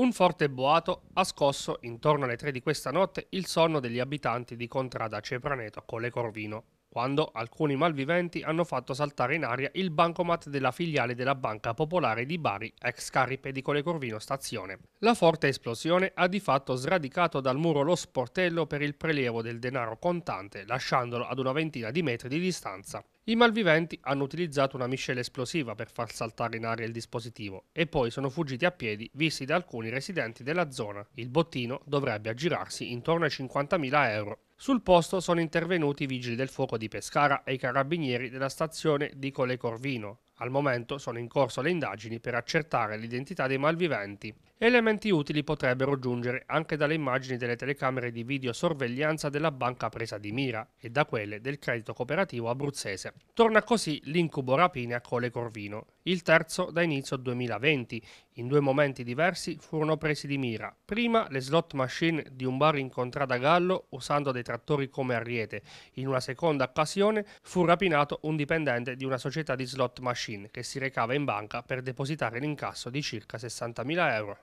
Un forte boato ha scosso intorno alle 3 di questa notte il sonno degli abitanti di Contrada Cepraneto a Colle Corvino quando alcuni malviventi hanno fatto saltare in aria il bancomat della filiale della Banca Popolare di Bari, ex di Colecorvino Stazione. La forte esplosione ha di fatto sradicato dal muro lo sportello per il prelievo del denaro contante, lasciandolo ad una ventina di metri di distanza. I malviventi hanno utilizzato una miscela esplosiva per far saltare in aria il dispositivo e poi sono fuggiti a piedi visti da alcuni residenti della zona. Il bottino dovrebbe aggirarsi intorno ai 50.000 euro. Sul posto sono intervenuti i vigili del fuoco di Pescara e i carabinieri della stazione di Cole Corvino. Al momento sono in corso le indagini per accertare l'identità dei malviventi. Elementi utili potrebbero giungere anche dalle immagini delle telecamere di videosorveglianza della banca presa di mira e da quelle del credito cooperativo abruzzese. Torna così l'incubo rapine a Cole Corvino il terzo da inizio 2020. In due momenti diversi furono presi di mira. Prima le slot machine di un bar in Contrada Gallo usando dei trattori come ariete. In una seconda occasione fu rapinato un dipendente di una società di slot machine che si recava in banca per depositare l'incasso di circa 60.000 euro.